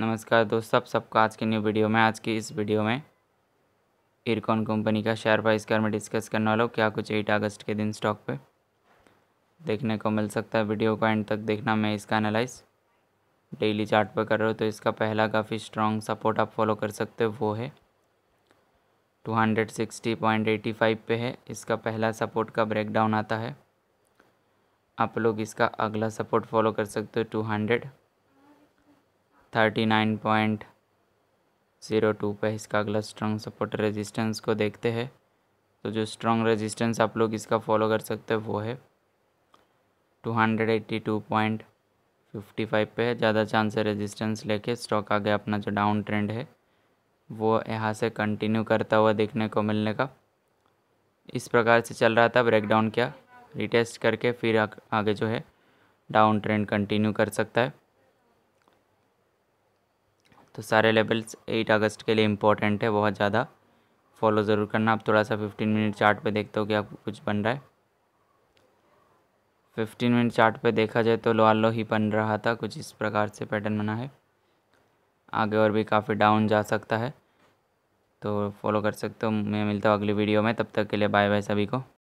नमस्कार दोस्तों सब सबका आज की न्यू वीडियो में आज की इस वीडियो में इरकॉन कंपनी का शेयर प्राइस के में डिस्कस करने वाला हो क्या कुछ एट अगस्त के दिन स्टॉक पे देखने को मिल सकता है वीडियो को एंड तक देखना मैं इसका एनालाइज डेली चार्ट पर कर रहा हूँ तो इसका पहला काफ़ी स्ट्रॉन्ग सपोर्ट आप फॉलो कर सकते हो वो है टू पे है इसका पहला सपोर्ट का ब्रेकडाउन आता है आप लोग इसका अगला सपोर्ट फॉलो कर सकते हो two thirty nine point zero two पर इसका अगला स्ट्रॉन्ग सपोर्ट रेजिस्टेंस को देखते हैं तो जो स्ट्रॉन्ग रेजिस्टेंस आप लोग इसका फॉलो कर सकते हैं वो है two hundred eighty two point fifty five है ज़्यादा चांस है रेजिस्टेंस लेके स्टॉक आगे अपना जो डाउन ट्रेंड है वो यहाँ से कंटिन्यू करता हुआ देखने को मिलने का इस प्रकार से चल रहा था ब्रेकडाउन क्या रिटेस्ट करके फिर आगे जो है डाउन ट्रेंड कंटिन्यू कर सकता है तो सारे लेवल्स एट अगस्त के लिए इम्पोर्टेंट है बहुत ज़्यादा फॉलो ज़रूर करना आप थोड़ा सा फिफ्टीन मिनट चार्ट पे देखते हो कि आपको कुछ बन रहा है फिफ्टीन मिनट चार्ट पे देखा जाए तो लोअलो लो ही बन रहा था कुछ इस प्रकार से पैटर्न बना है आगे और भी काफ़ी डाउन जा सकता है तो फॉलो कर सकते हो मैं मिलता हूँ अगली वीडियो में तब तक के लिए बाय बाय सभी को